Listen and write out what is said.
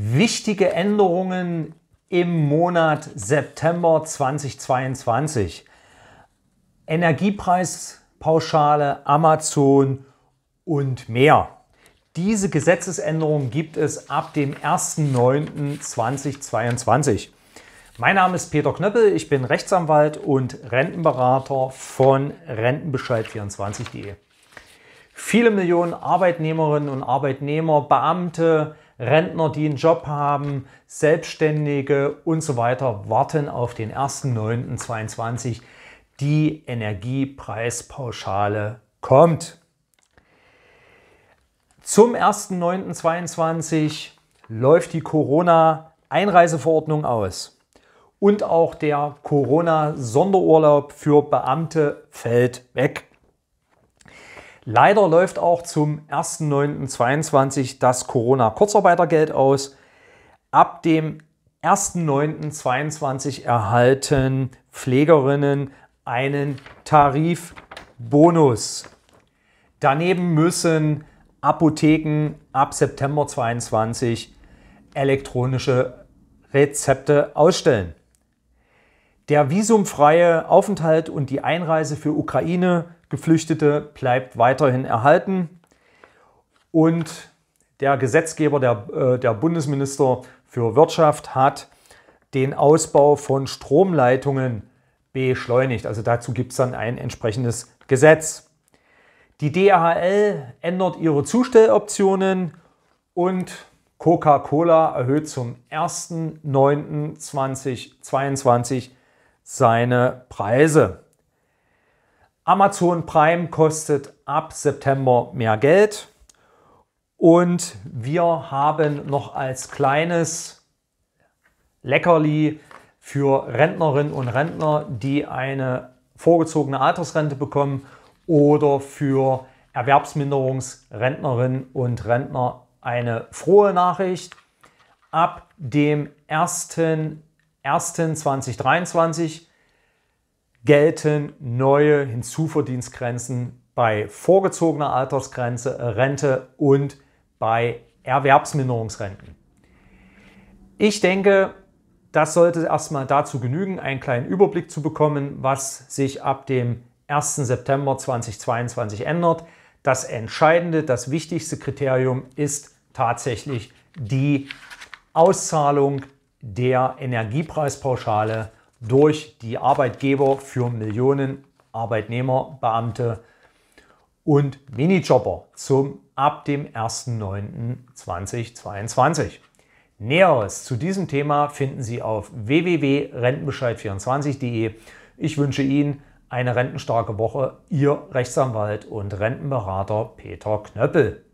Wichtige Änderungen im Monat September 2022. Energiepreispauschale, Amazon und mehr. Diese Gesetzesänderungen gibt es ab dem 1.9.2022. Mein Name ist Peter Knöppel, ich bin Rechtsanwalt und Rentenberater von Rentenbescheid24.de. Viele Millionen Arbeitnehmerinnen und Arbeitnehmer, Beamte, Rentner, die einen Job haben, Selbstständige und so weiter warten auf den 1.9.22. Die Energiepreispauschale kommt. Zum 1.9.22 läuft die Corona-Einreiseverordnung aus und auch der Corona-Sonderurlaub für Beamte fällt weg. Leider läuft auch zum 1.9.22 das Corona-Kurzarbeitergeld aus. Ab dem 1.9.22 erhalten Pflegerinnen einen Tarifbonus. Daneben müssen Apotheken ab September 22 elektronische Rezepte ausstellen. Der visumfreie Aufenthalt und die Einreise für Ukraine-Geflüchtete bleibt weiterhin erhalten. Und der Gesetzgeber, der, äh, der Bundesminister für Wirtschaft, hat den Ausbau von Stromleitungen beschleunigt. Also dazu gibt es dann ein entsprechendes Gesetz. Die DHL ändert ihre Zustelloptionen und Coca-Cola erhöht zum 1.9.2022 seine Preise. Amazon Prime kostet ab September mehr Geld und wir haben noch als kleines Leckerli für Rentnerinnen und Rentner, die eine vorgezogene Altersrente bekommen oder für Erwerbsminderungsrentnerinnen und Rentner eine frohe Nachricht. Ab dem 1. 1.2023 gelten neue Hinzuverdienstgrenzen bei vorgezogener Altersgrenze, Rente und bei Erwerbsminderungsrenten. Ich denke, das sollte erstmal dazu genügen, einen kleinen Überblick zu bekommen, was sich ab dem 1. September 2022 ändert. Das entscheidende, das wichtigste Kriterium ist tatsächlich die Auszahlung der Energiepreispauschale durch die Arbeitgeber für Millionen Arbeitnehmer, Beamte und Minijobber zum ab dem 1.9.2022. Näheres zu diesem Thema finden Sie auf www.rentenbescheid24.de. Ich wünsche Ihnen eine rentenstarke Woche. Ihr Rechtsanwalt und Rentenberater Peter Knöppel.